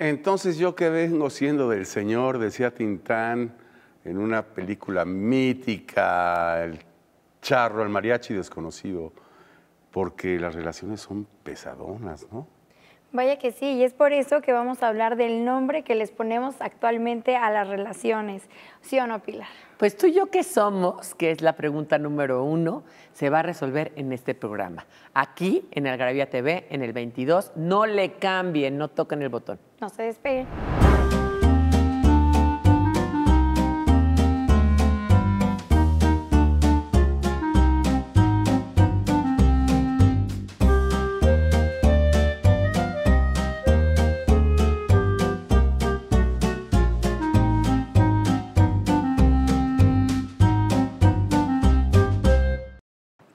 Entonces yo que vengo siendo del Señor, decía Tintán en una película mítica, el charro, el mariachi desconocido, porque las relaciones son pesadonas, ¿no? Vaya que sí, y es por eso que vamos a hablar del nombre que les ponemos actualmente a las relaciones. ¿Sí o no, Pilar? Pues tú y yo qué somos, que es la pregunta número uno, se va a resolver en este programa. Aquí, en Algarabía TV, en el 22. No le cambien, no toquen el botón. No se despeguen.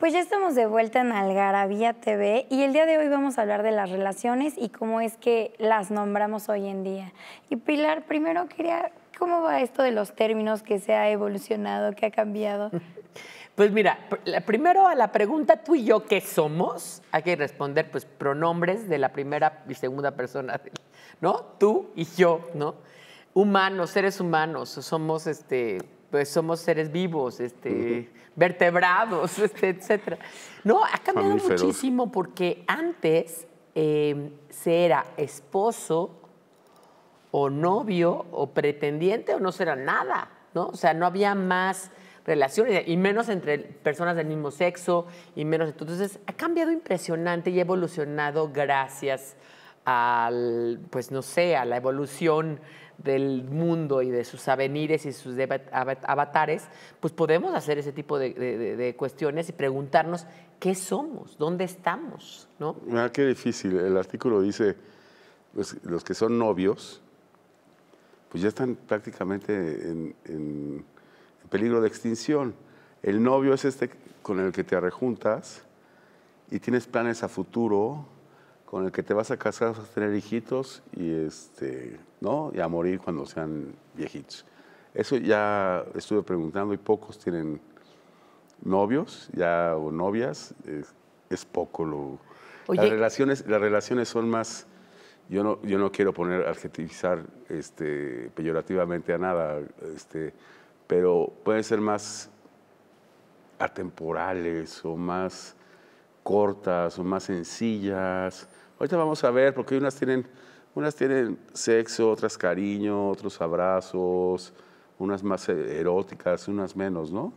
Pues ya estamos de vuelta en Algarabía TV y el día de hoy vamos a hablar de las relaciones y cómo es que las nombramos hoy en día. Y Pilar, primero quería, ¿cómo va esto de los términos que se ha evolucionado, que ha cambiado? Pues mira, primero a la pregunta tú y yo qué somos, hay que responder pues pronombres de la primera y segunda persona, ¿no? Tú y yo, ¿no? Humanos, seres humanos, somos este, pues somos seres vivos, este vertebrados, este, etcétera. No, ha cambiado muchísimo porque antes em, se era esposo o novio o pretendiente o no será nada, ¿no? O sea, no había más relaciones y menos entre personas del mismo sexo y menos. Entonces, ha cambiado impresionante y ha evolucionado gracias a al, pues no sé, a la evolución del mundo y de sus avenires y sus avatares, pues podemos hacer ese tipo de, cuestiones y preguntarnos qué somos, dónde estamos, ¿no? Mira ah, qué difícil. El artículo dice, pues, los que son novios, pues ya están prácticamente en, en peligro de extinción. El novio es este con el que te rejuntas y tienes planes a futuro, con el que te vas a casar, vas a tener hijitos y, este, ¿no? y a morir cuando sean viejitos. Eso ya estuve preguntando y pocos tienen novios ya o novias. Es, poco lo... Las, relaciones, las relaciones son más... Yo no, yo no quiero poner, adjetivizar este, peyorativamente a nada, este, pero pueden ser más atemporales o más cortas o más sencillas Ahorita vamos a ver, porque unas tienen, unas tienen sexo, otras cariño, otros abrazos, unas más eróticas, unas menos, ¿no?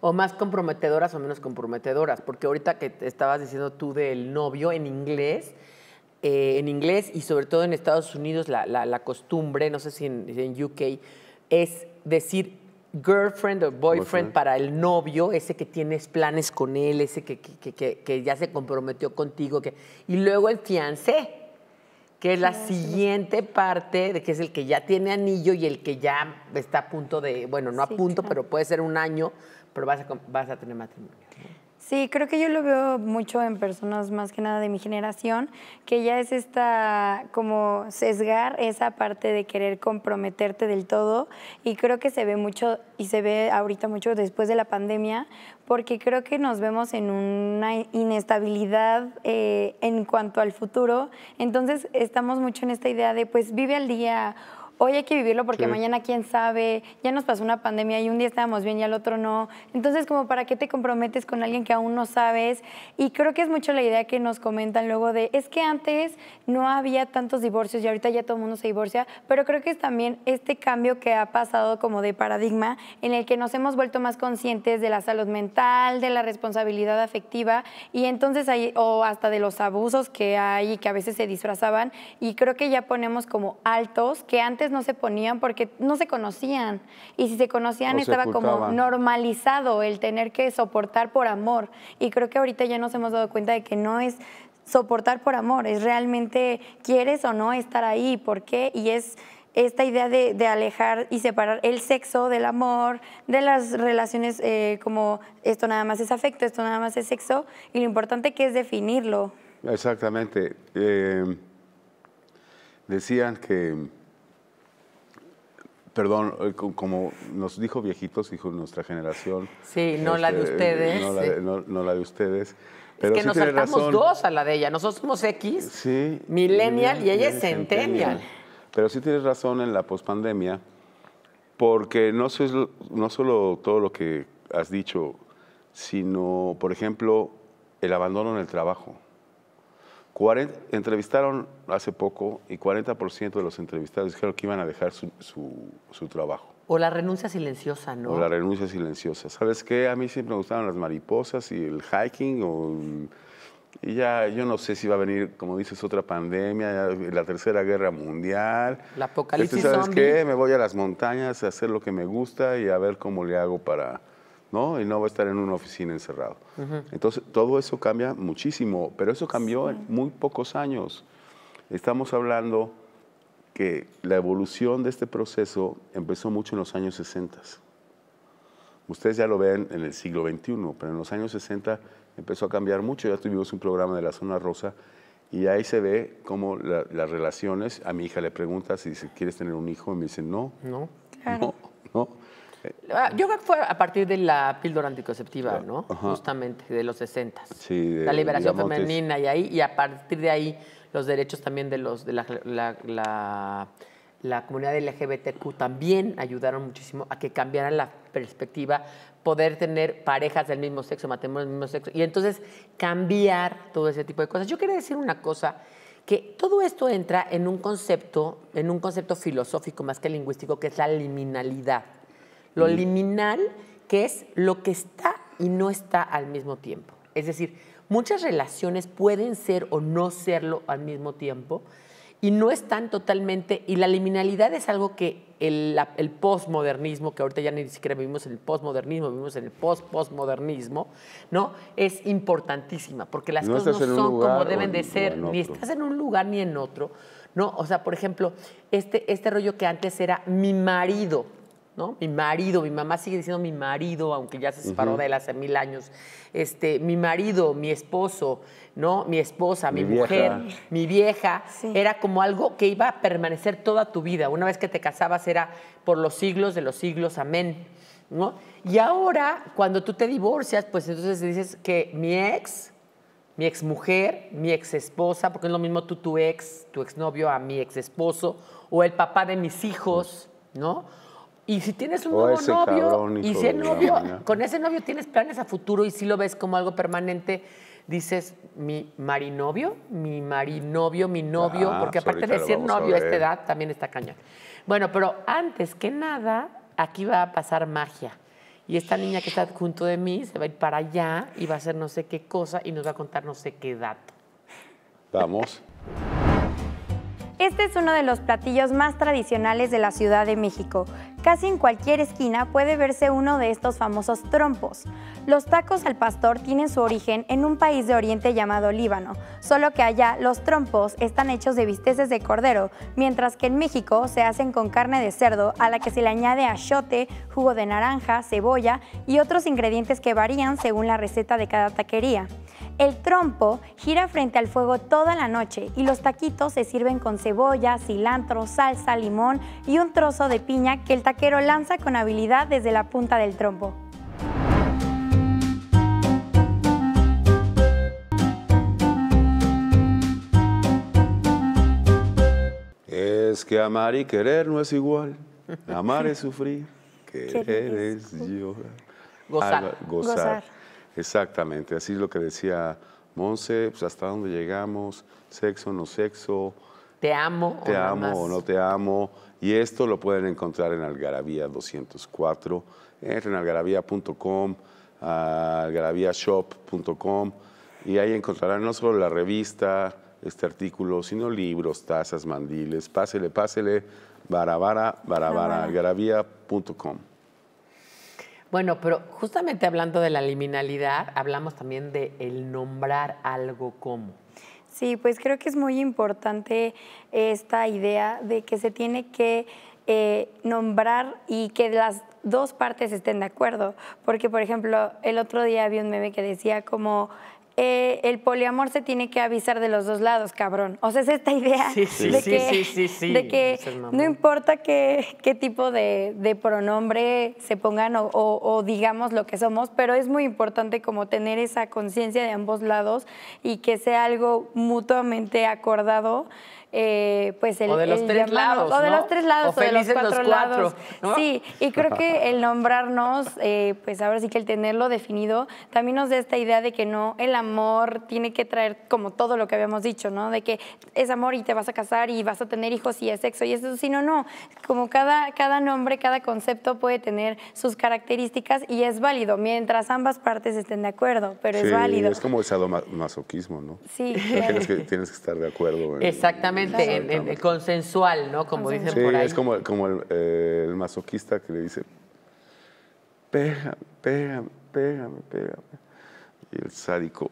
O más comprometedoras o menos comprometedoras, porque ahorita que estabas diciendo tú del novio en inglés, eh, en inglés y sobre todo en Estados Unidos la, costumbre, no sé si en UK, es decir girlfriend o boyfriend, para el novio, ese que tienes planes con él, ese que, ya se comprometió contigo. Que... Y luego el fiancé, que es la siguiente parte, de que es el que ya tiene anillo y el que ya está a punto de, bueno, no a punto, pero puede ser un año, pero vas a, vas a tener matrimonio. Sí, creo que yo lo veo mucho en personas más que nada de mi generación, que ya es esta como sesgar esa parte de querer comprometerte del todo y creo que se ve mucho y se ve ahorita mucho después de la pandemia, porque creo que nos vemos en una inestabilidad eh, en cuanto al futuro, entonces estamos mucho en esta idea de pues vive al día hoy hay que vivirlo porque mañana quién sabe, ya nos pasó una pandemia y un día estábamos bien y al otro no. Entonces, como para qué te comprometes con alguien que aún no sabes. Y creo que es mucho la idea que nos comentan luego de, es que antes no había tantos divorcios y ahorita ya todo el mundo se divorcia, pero creo que es también este cambio que ha pasado como de paradigma en el que nos hemos vuelto más conscientes de la salud mental, de la responsabilidad afectiva y entonces hay, o hasta de los abusos que hay y que a veces se disfrazaban y creo que ya ponemos como altos que antes no se ponían porque no se conocían. Y si se conocían estaba como normalizado el tener que soportar por amor. Y creo que ahorita ya nos hemos dado cuenta de que no es soportar por amor, es realmente quieres o no estar ahí, ¿por qué? Y es esta idea de, alejar y separar el sexo del amor, de las relaciones eh, como esto nada más es afecto, esto nada más es sexo, y lo importante que es definirlo. Exactamente. Eh, decían que perdón, eh, como nos dijo viejitos, dijo nuestra generación. Sí, no la de este, ustedes. No la de, ustedes. es que nos saltamos dos a la de ella. Nosotros somos X, sí, millennial y ella es centennial. Pero sí tienes razón en la pospandemia, porque no, no solo todo lo que has dicho, sino, por ejemplo, el abandono en el trabajo entrevistaron hace poco y 40% de los entrevistados dijeron que iban a dejar su, trabajo. O la renuncia silenciosa, ¿no? O la renuncia silenciosa. ¿Sabes qué? A mí siempre me gustaban las mariposas y el hiking o... Y ya yo no sé si va a venir, como dices, otra pandemia, la tercera guerra mundial. La este, apocalipsis. Este, ¿Sabes qué? Me voy a las montañas a hacer lo que me gusta y a ver cómo le hago para y no va a estar en una oficina encerrado. Entonces, todo eso cambia muchísimo, pero eso cambió en muy pocos años. Estamos hablando que la evolución de este proceso empezó mucho en los años 60. Ustedes ya lo ven en el siglo XXI, pero en los años 60 empezó a cambiar mucho. Ya tuvimos un programa de la zona rosa y ahí se ve cómo las relaciones. A mi hija le pregunta si dice, ¿quieres tener un hijo? Y me dice, no. No. no. Ah, yo creo que fue a partir de la píldora anticonceptiva, ¿no? Justamente, de los 60. la liberación femenina y ahí, y a partir de ahí los derechos también de los de la, la, comunidad LGBTQ también ayudaron muchísimo a que cambiaran la perspectiva, poder tener parejas del mismo sexo, matemos del mismo sexo, y entonces cambiar todo ese tipo de cosas. Yo quería decir una cosa que todo esto entra en un concepto, en un concepto filosófico más que lingüístico, que es la liminalidad lo liminal, que es lo que está y no está al mismo tiempo. Es decir, muchas relaciones pueden ser o no serlo al mismo tiempo y no están totalmente, y la liminalidad es algo que el, postmodernismo, posmodernismo, que ahorita ya ni siquiera vivimos en el posmodernismo, vivimos en el post postmodernismo ¿no? Es importantísima, porque las cosas no son como deben de ser, ni estás en un lugar ni en otro, ¿no? O sea, por ejemplo, este, este rollo que antes era mi marido, ¿no? Mi marido, mi mamá sigue diciendo mi marido, aunque ya se separó de él hace mil años. Este, mi marido, mi esposo, ¿no? Mi esposa, mi, mujer, mi vieja. Era como algo que iba a permanecer toda tu vida. Una vez que te casabas era por los siglos de los siglos, amén. ¿No? Y ahora, cuando tú te divorcias, pues entonces dices que mi ex, mi ex mujer, mi ex esposa, porque es lo mismo tú, tu ex, tu exnovio, a mi ex esposo, o el papá de mis hijos, ¿no? Y si tienes un oh, nuevo novio, y si novio, con ese novio tienes planes a futuro y si lo ves como algo permanente, dices, mi marinovio, mi marinovio, mi novio, ah, porque pues aparte de ser novio a, a, esta edad también está cañón. Bueno, pero antes que nada, aquí va a pasar magia. Y esta niña que está junto de mí se va a ir para allá y va a hacer no sé qué cosa y nos va a contar no sé qué dato. Vamos. Este es uno de los platillos más tradicionales de la Ciudad de México, Casi en cualquier esquina puede verse uno de estos famosos trompos. Los tacos al pastor tienen su origen en un país de oriente llamado Líbano, solo que allá los trompos están hechos de bisteces de cordero, mientras que en México se hacen con carne de cerdo a la que se le añade achote, jugo de naranja, cebolla y otros ingredientes que varían según la receta de cada taquería. El trompo gira frente al fuego toda la noche y los taquitos se sirven con cebolla, cilantro, salsa, limón y un trozo de piña que el taquero lanza con habilidad desde la punta del trompo. Es que amar y querer no es igual. Amar es sufrir, querer es llorar. gozar. Exactamente, así es lo que decía Monse, pues hasta dónde llegamos, sexo, o no sexo. Te amo. Te amo o no te amo. Y esto lo pueden encontrar en Algarabía 204. Entren en algarabía.com, algarabíashop.com y ahí encontrarán no solo la revista, este artículo, sino libros, tazas, mandiles. Pásele, pásele, barabara, barabara, algarabía.com. Bueno, pero justamente hablando de la liminalidad, hablamos también de el nombrar algo como. Sí, pues creo que es muy importante esta idea de que se tiene que eh, nombrar y que las dos partes estén de acuerdo. Porque, por ejemplo, el otro día vi un meme que decía como eh, el poliamor se tiene que avisar de los dos lados, cabrón. O sea, es esta idea de, que, no importa qué, tipo de, pronombre se pongan o, o, digamos lo que somos, pero es muy importante como tener esa conciencia de ambos lados y que sea algo mutuamente acordado eh, pues el... O de los tres lados, O de los tres lados, o, de los cuatro, lados. Sí, y creo que el nombrarnos, eh, pues ahora sí que el tenerlo definido, también nos da esta idea de que no, el amor tiene que traer como todo lo que habíamos dicho, ¿no? De que es amor y te vas a casar y vas a tener hijos y es sexo y eso, sí no, no. como cada, cada nombre, cada concepto puede tener sus características y es válido, mientras ambas partes estén de acuerdo, pero es válido. Es como ese masoquismo, ¿no? Sí. Tienes, que, tienes que estar de acuerdo. Exactamente consensual, ¿no? Como dicen por ahí. es como, eh, el, masoquista que le dice, pégame, pégame, pégame, pégame. Y el sádico,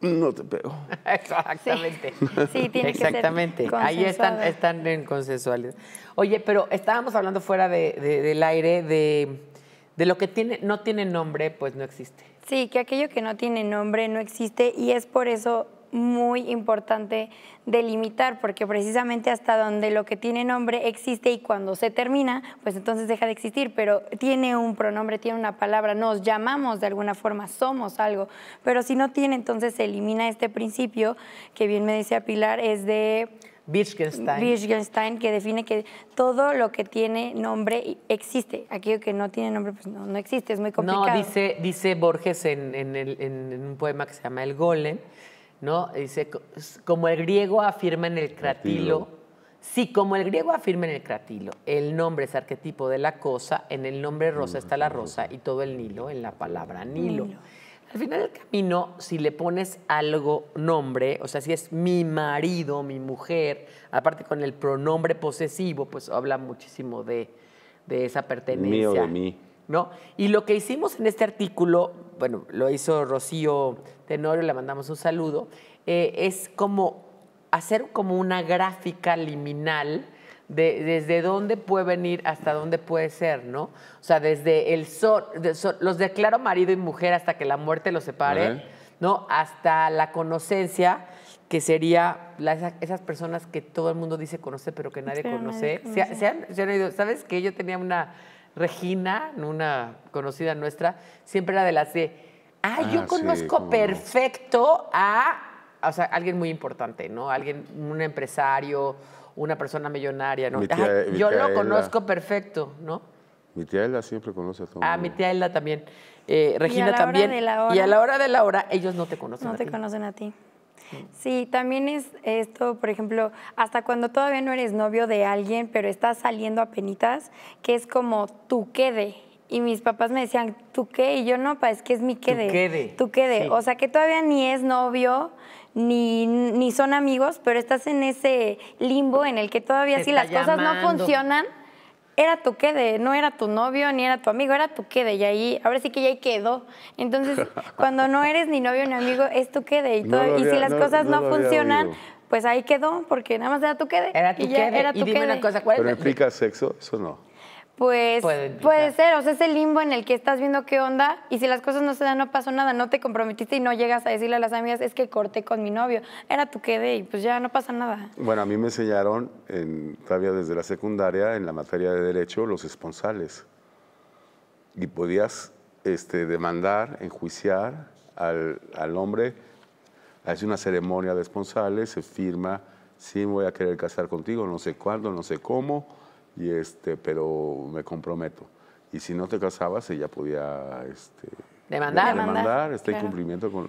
no te pego. Exactamente. Sí, tiene Que ser Ahí están, están en consensualidad. Oye, pero estábamos hablando fuera del aire de, lo que tiene, no tiene nombre, pues no existe. Sí, que aquello que no tiene nombre no existe y es por eso muy importante delimitar, porque precisamente hasta donde lo que tiene nombre existe y cuando se termina, pues entonces deja de existir, pero tiene un pronombre, tiene una palabra, nos llamamos de alguna forma, somos algo, pero si no tiene, entonces se elimina este principio, que bien me decía Pilar, es de... Wittgenstein. Wittgenstein, que define que todo lo que tiene nombre existe. Aquello que no tiene nombre, pues no, no existe, es muy complicado. No, dice, dice Borges en, en, en un poema que se llama El Golem, ¿no? Dice, como el griego afirma en el cratilo, sí, como el griego afirma en el cratilo, el nombre es arquetipo de la cosa, en el nombre rosa está la rosa y todo el Nilo en la palabra Nilo. Al final del camino, si le pones algo nombre, o sea, si es mi marido, mi mujer, aparte con el pronombre posesivo, pues habla muchísimo de, de esa pertenencia. Mío de mí. Y lo que hicimos en este artículo, bueno, lo hizo Rocío Tenorio, le mandamos un saludo, eh, es como hacer como una gráfica liminal de, desde dónde puede venir hasta dónde puede ser, ¿no? O sea, desde el sol, los declaro marido y mujer hasta que la muerte los separe, ¿no? Hasta la conocencia, que sería esas personas que todo el mundo dice conoce, pero que nadie conoce. ¿Sabes que yo tenía una Regina, una conocida nuestra, siempre era de las de, ah, yo conozco perfecto a, o sea, alguien muy importante, ¿no? Alguien, un empresario, una persona millonaria, ¿no? yo lo conozco perfecto, ¿no? Mi tía Ella siempre conoce a todo. Ah, mi tía Ella también. Eh, Regina y a la también. Hora de la hora. Y a la hora de la hora, ellos no te conocen. No te conocen a ti. Sí, también es esto, por ejemplo, hasta cuando todavía no eres novio de alguien, pero estás saliendo a penitas, que es como tu quede. Y mis papás me decían, ¿tú qué? Y yo, no, pa, es que es mi quede. tu quede. O sea, que todavía ni es novio, ni, son amigos, pero estás en ese limbo en el que todavía si las cosas no funcionan, era tu quede, no era tu novio ni era tu amigo, era tu quede y ahí, ahora sí que ya ahí quedó. Entonces, cuando no eres ni novio ni amigo, es tu quede y, todo, y si las cosas no, funcionan, pues ahí quedó porque nada más era tu quede. Era tu y Era tu y una cosa, ¿cuál Pero implica sexo, eso no pues puede, ser, o sea, es el limbo en el que estás viendo qué onda y si las cosas no se dan, no pasó nada, no te comprometiste y no llegas a decirle a las amigas, es que corté con mi novio, era tu quedé y pues ya no pasa nada. Bueno, a mí me enseñaron, en, todavía desde la secundaria, en la materia de derecho, los esponsales y podías este, demandar, enjuiciar al, al hombre, hace una ceremonia de esponsales, se firma, sí, voy a querer casar contigo, no sé cuándo, no sé cómo y este, pero me comprometo. Y si no te casabas, ella podía este, demandar, demandar, está en cumplimiento con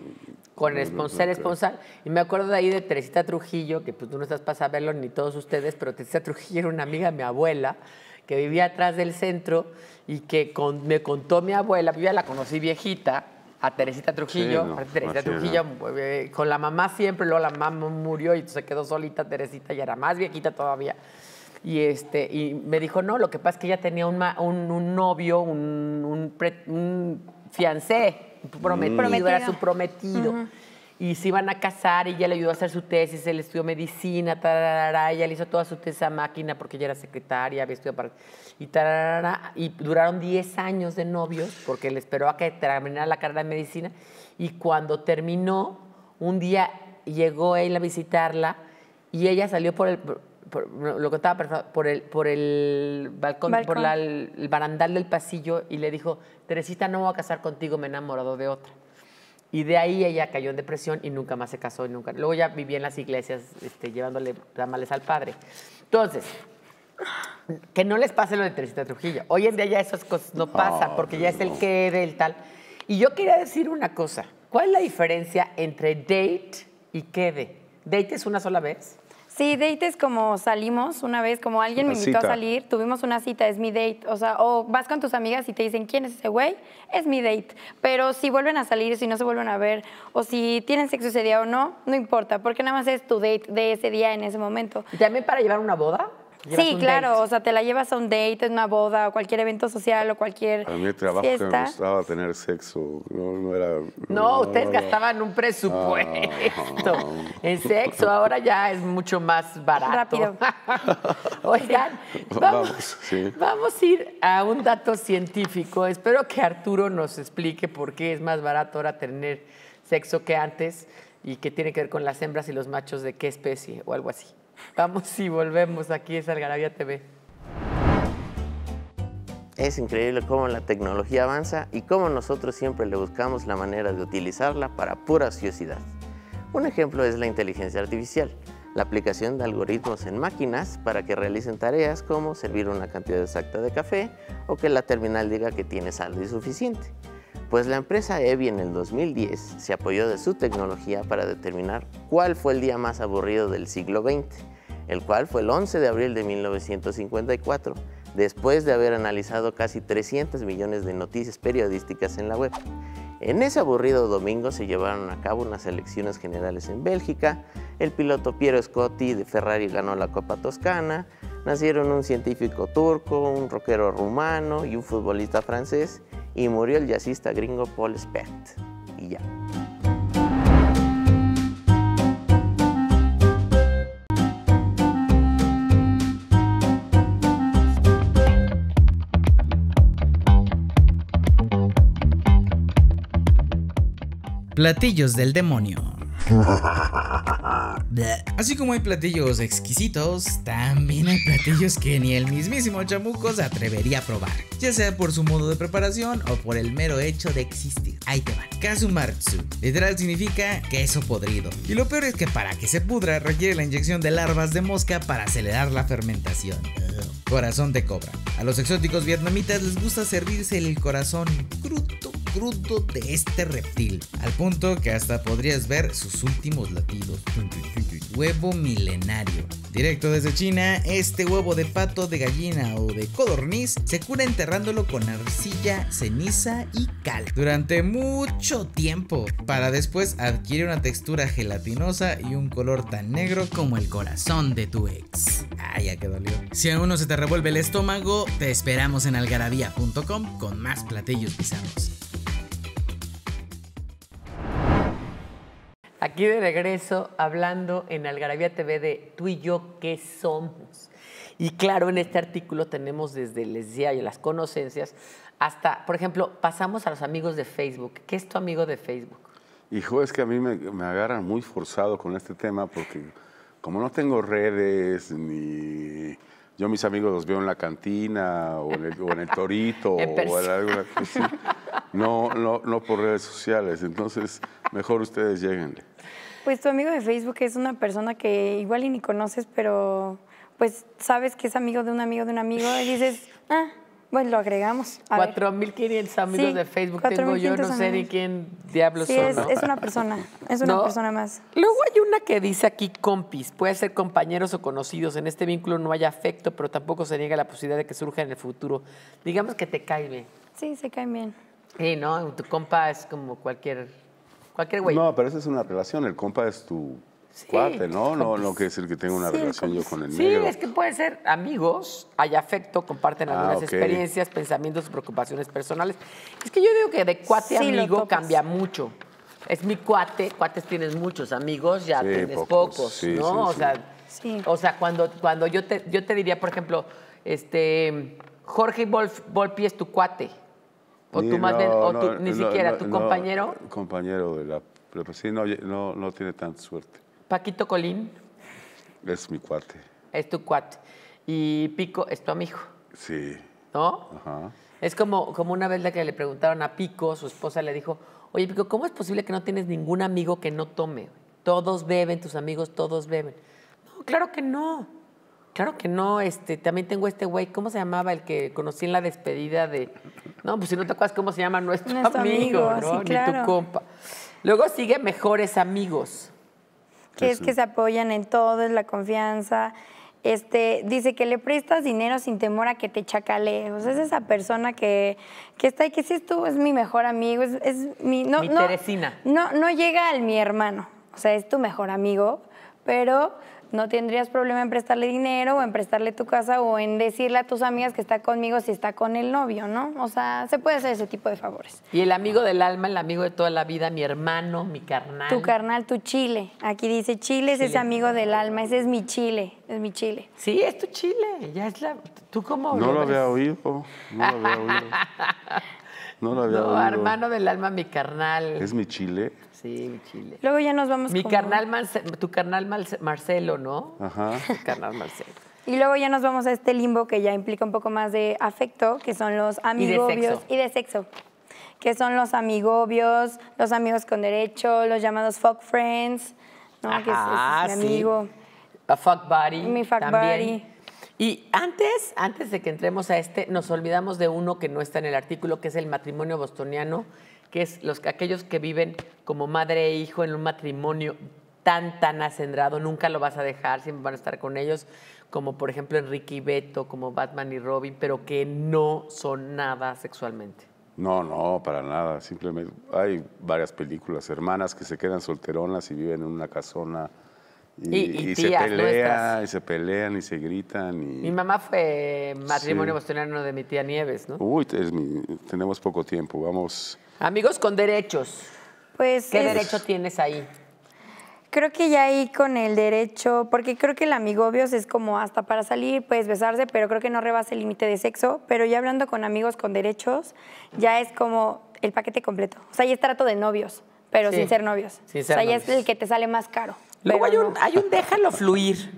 con sponsor. esponsal Y me acuerdo de ahí de Teresita Trujillo, que pues tú no estás para saberlo ni todos ustedes, pero Teresita Trujillo era una amiga de mi abuela que vivía atrás del centro y que me contó mi abuela, yo la conocí viejita, a Teresita Trujillo, Teresita Trujillo eh, con la mamá siempre, luego la mamá murió y se quedó solita Teresita, y era más viejita todavía. Y, este, y me dijo, no, lo que pasa es que ella tenía un, un, novio, un, un, fiancé prometido, mm. era su prometido. Y se iban a casar y ella le ayudó a hacer su tesis, él estudió medicina, tararara, ella le hizo toda su tesis a máquina porque ella era secretaria, había estudiado para... Y, tararara, y duraron 10 años de novios porque le esperó a que terminara la carrera de medicina. Y cuando terminó, un día llegó él a visitarla y ella salió por el lo que estaba por el, por el balcón, por el barandal del pasillo y le dijo, Teresita, no voy a casar contigo, me he enamorado de otra. Y de ahí ella cayó en depresión y nunca más se casó. nunca. Luego ya vivía en las iglesias este, llevándole tamales al padre. Entonces, que no les pase lo de Teresita Trujillo. Hoy en día ya esas cosas no pasa porque ya es el que del el tal. Y yo quería decir una cosa. ¿Cuál es la diferencia entre date y quede? ¿Date es una sola vez? Sí, date es como salimos una vez, como alguien me invitó a salir, tuvimos una cita, es mi date. O sea, o vas con tus amigas y te dicen, ¿quién es ese güey? Es mi date. Pero si vuelven a salir, si no se vuelven a ver, o si tienen sexo ese día o no, no importa, porque nada más es tu date de ese día en ese momento. ¿Y también para llevar una boda? Sí, claro, o sea, te la llevas a un date, en una boda, o cualquier evento social, o cualquier. A mí trabajo me gustaba tener sexo, no, era. No, ustedes gastaban un presupuesto ah, en sexo, ahora ya es mucho más barato. Rápido. Oigan, vamos, sí. vamos a ir a un dato científico. Espero que Arturo nos explique por qué es más barato ahora tener sexo que antes y qué tiene que ver con las hembras y los machos de qué especie o algo así. Vamos y volvemos. Aquí es Algarabía TV. Es increíble cómo la tecnología avanza y cómo nosotros siempre le buscamos la manera de utilizarla para pura ociosidad. Un ejemplo es la inteligencia artificial, la aplicación de algoritmos en máquinas para que realicen tareas como servir una cantidad exacta de café o que la terminal diga que tiene saldo insuficiente. Pues la empresa Evi en el 2010 se apoyó de su tecnología para determinar cuál fue el día más aburrido del siglo XX el cual fue el 11 de abril de 1954, después de haber analizado casi 300 millones de noticias periodísticas en la web. En ese aburrido domingo se llevaron a cabo unas elecciones generales en Bélgica, el piloto Piero Scotti de Ferrari ganó la Copa Toscana, nacieron un científico turco, un rockero rumano y un futbolista francés, y murió el jazzista gringo Paul Spert. Y ya. Platillos del demonio. Así como hay platillos exquisitos, también hay platillos que ni el mismísimo chamuco se atrevería a probar, ya sea por su modo de preparación o por el mero hecho de existir. Ahí te van. Kazumatsu, literal significa queso podrido. Y lo peor es que para que se pudra requiere la inyección de larvas de mosca para acelerar la fermentación. Corazón de cobra. A los exóticos vietnamitas les gusta servirse el corazón crudo Fruto de este reptil, al punto que hasta podrías ver sus últimos latidos. Huevo milenario. Directo desde China, este huevo de pato, de gallina o de codorniz se cura enterrándolo con arcilla, ceniza y cal durante mucho tiempo, para después adquirir una textura gelatinosa y un color tan negro como el corazón de tu ex. Ah, ya que dolió. Si aún no se te revuelve el estómago, te esperamos en algarabía.com con más platillos pisados. Aquí de regreso, hablando en Algarabía TV de tú y yo, ¿qué somos? Y claro, en este artículo tenemos desde el y las conocencias hasta, por ejemplo, pasamos a los amigos de Facebook. ¿Qué es tu amigo de Facebook? Hijo, es que a mí me, agarran muy forzado con este tema porque como no tengo redes ni... Yo mis amigos los veo en la cantina o en el, en el torito o en alguna no, no, no por redes sociales. Entonces, mejor ustedes lleguen. Pues tu amigo de Facebook es una persona que igual y ni conoces, pero pues sabes que es amigo de un amigo de un amigo y dices, ah, pues lo agregamos. 4.500 amigos de Facebook tengo yo, no sé ni quién diablos son. Es, es una persona, es una persona más. Luego hay una que dice aquí compis, puede ser compañeros o conocidos, en este vínculo no hay afecto, pero tampoco se niega la posibilidad de que surja en el futuro. Digamos que te cae bien. Sí, se cae bien. Sí, no, tu compa es como cualquier, cualquier güey. No, pero esa es una relación, el compa es tu cuate, ¿no? No, que quiere decir que tenga una relación yo con el sí, Sí, es que pueden ser amigos, hay afecto, comparten ah, algunas experiencias, pensamientos, preocupaciones personales. Es que yo digo que de cuate a amigo cambia mucho. Es mi cuate, cuates tienes muchos, amigos ya tienes pocos, ¿no? o sea, cuando cuando yo te yo te diría, por ejemplo, este Jorge Volpi es tu cuate. O ni, ni siquiera, tu compañero. compañero de la sí, no, no, tiene tanta suerte. Paquito Colín. Es mi cuate. Es tu cuate. Y Pico es tu amigo. Sí. ¿No? Ajá. Es como, como una vez la que le preguntaron a Pico, su esposa le dijo, oye Pico, ¿cómo es posible que no tienes ningún amigo que no tome? Todos beben, tus amigos todos beben. No, claro que no. Claro que no. Este, también tengo este güey, ¿cómo se llamaba el que conocí en la despedida de no, pues si no te acuerdas cómo se llama nuestro, amigos amigo, ¿no? Ni tu compa. Luego sigue mejores amigos. Que es que se apoyan en todo, es la confianza. Este, dice que le prestas dinero sin temor a que te chacale. O sea, es esa persona que, está ahí, que si es tú, es mi mejor amigo, es, es mi... No, Teresina. No, no llega al mi hermano. O sea, es tu mejor amigo, pero no tendrías problema en prestarle dinero o en prestarle tu casa o en decirle a tus amigas que está conmigo si está con el novio, ¿no? O sea, se puede hacer ese tipo de favores. Y el amigo del alma, el amigo de toda la vida, mi hermano, mi carnal. Tu carnal, tu chile. Aquí dice chile, es ese amigo del alma, ese es mi chile, es mi chile. Sí, es tu chile, ya es la... ¿Tú cómo? No lo había no lo había oído. No lo no, hermano del alma, mi carnal. ¿Es mi chile? Sí, mi chile. Luego ya nos vamos mi carnal Tu carnal Marcelo, ¿no? Ajá. Tu carnal Marcelo. Y luego ya nos vamos a este limbo que ya implica un poco más de afecto, que son los amigobios y, y de sexo. que son los amigobios, los amigos con derecho, los llamados fuck friends, ¿no? que es, mi amigo. A fuck buddy. Mi fuck buddy y antes, antes de que entremos a este, nos olvidamos de uno que no está en el artículo, que es el matrimonio bostoniano, que es los, aquellos que viven como madre e hijo en un matrimonio tan, tan acendrado, nunca lo vas a dejar, siempre van a estar con ellos, como por ejemplo Enrique y Beto, como Batman y Robin, pero que no son nada sexualmente. No, no, para nada, simplemente hay varias películas, hermanas que se quedan solteronas y viven en una casona y, se pelean se pelean, y se gritan. Y... Mi mamá fue matrimonio sí. uno de mi tía Nieves, ¿no? Uy, tenemos poco tiempo, vamos. Amigos con derechos. Pues. ¿Qué derecho tienes ahí? Creo que ya ahí con el derecho, porque creo que el amigo obvio es como hasta para salir, puedes besarse, pero creo que no rebasa el límite de sexo. Pero ya hablando con amigos con derechos, ya es como el paquete completo. O sea, ya es trato de novios, pero sin ser novios. o sea, ya es el que te sale más caro. Luego hay un, hay un déjalo fluir.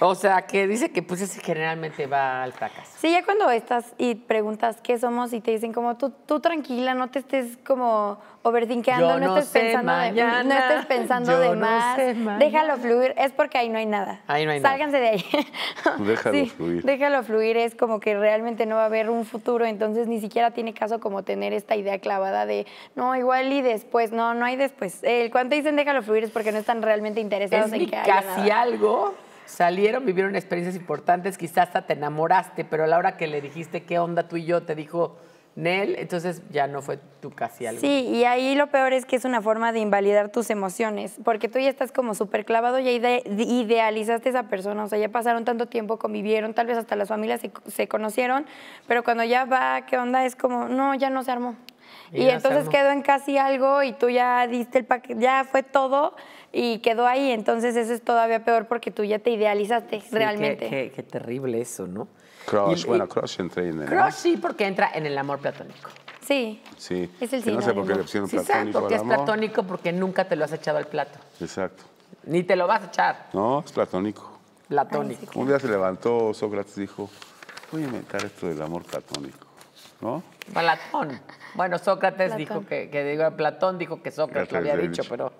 O sea, que dice que pues ese generalmente va al fracas. Sí, ya cuando estás y preguntas qué somos y te dicen como tú, tú tranquila, no te estés como overthinking no, estés pensando de, no estés pensando más, déjalo fluir, es porque ahí no hay nada. Ahí no hay Sálganse de ahí. déjalo fluir. Déjalo fluir, es como que realmente no va a haber un futuro, entonces ni siquiera tiene caso como tener esta idea clavada de no, igual y después, no, no hay después. el cuando dicen déjalo fluir es porque no están realmente interesados en que haya casi algo Salieron, vivieron experiencias importantes, quizás hasta te enamoraste, pero a la hora que le dijiste qué onda tú y yo, te dijo, Nel, entonces ya no fue tu casi algo. Sí, y ahí lo peor es que es una forma de invalidar tus emociones, porque tú ya estás como súper clavado, ya idealizaste esa persona, o sea, ya pasaron tanto tiempo, convivieron, tal vez hasta las familias se, conocieron, pero cuando ya va, ¿qué onda? Es como, no, ya no se armó. Y, entonces quedó en casi algo y tú ya diste el paquete, ya fue todo, y quedó ahí. Entonces eso es todavía peor porque tú ya te idealizaste realmente. Qué, terrible eso, ¿no? Crush, bueno, crush entra en el Crush sí, porque entra en el amor platónico. Sí. Sí. Es el sí, No sé por qué le pusieron sí, platónico. porque es platónico porque nunca te lo has echado al plato. Exacto. Ni te lo vas a echar. No, es platónico. Platónico. Un día se levantó Sócrates y dijo, voy a inventar esto del amor platónico, ¿no? Platón. Bueno, Sócrates dijo que, Platón dijo que Sócrates lo había dicho, pero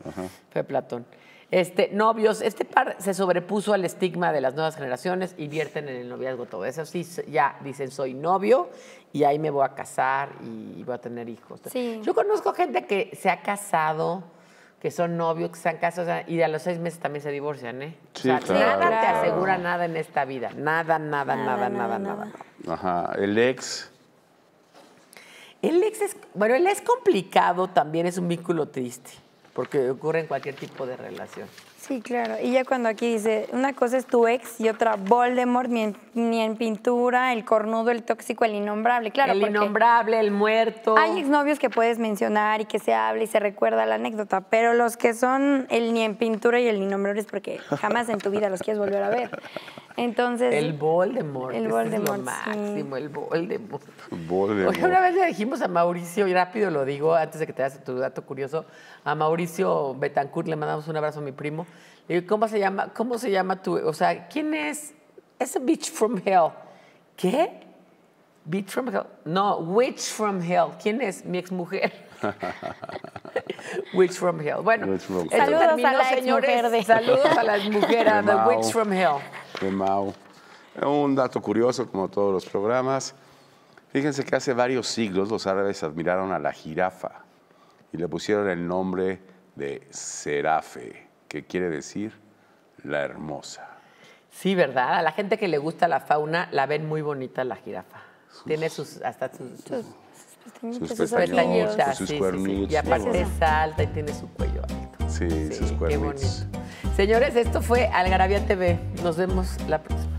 fue Platón. Este, novios, este par se sobrepuso al estigma de las nuevas generaciones y vierten en el noviazgo todo. Eso sí, ya dicen soy novio y ahí me voy a casar y voy a tener hijos. Yo conozco gente que se ha casado, que son novios, que se han casado y a los seis meses también se divorcian, ¿eh? Sí, nada te asegura nada en esta vida. nada, nada, nada. nada. nada. Ajá, el ex el ex es, bueno, complicado también es un vínculo triste, porque ocurre en cualquier tipo de relación. Sí, claro. Y ya cuando aquí dice, una cosa es tu ex y otra Voldemort, ni en, pintura, el cornudo, el tóxico, el innombrable, claro. El innombrable, el muerto. Hay exnovios que puedes mencionar y que se habla y se recuerda la anécdota, pero los que son el ni en pintura y el innombrable es porque jamás en tu vida los quieres volver a ver. Entonces. El Voldemort. El Voldemort. Es lo máximo, el Voldemort. una vez le dijimos a Mauricio, y rápido lo digo, antes de que te hagas tu dato curioso, a Mauricio Betancourt le mandamos un abrazo a mi primo. ¿cómo se llama, cómo se llama tu, o sea, quién es? Es a bitch from hell. ¿Qué? Bitch from hell. No, witch from hell. ¿Quién es? Mi mujer. witch from hell. Bueno, saludos a la señores. Saludos a las mujeres, witch from hell. De Mau. Un dato curioso, como todos los programas. Fíjense que hace varios siglos los árabes admiraron a la jirafa y le pusieron el nombre de Serafe que quiere decir la hermosa. Sí, ¿verdad? A la gente que le gusta la fauna la ven muy bonita la jirafa. Tiene sus hasta sus, sus, sus, sus cuernitos. Y aparte es alta y tiene su cuello alto. Sí, sus cuernitos. Qué bonito. Señores, esto fue Algaravia TV. Nos vemos la próxima.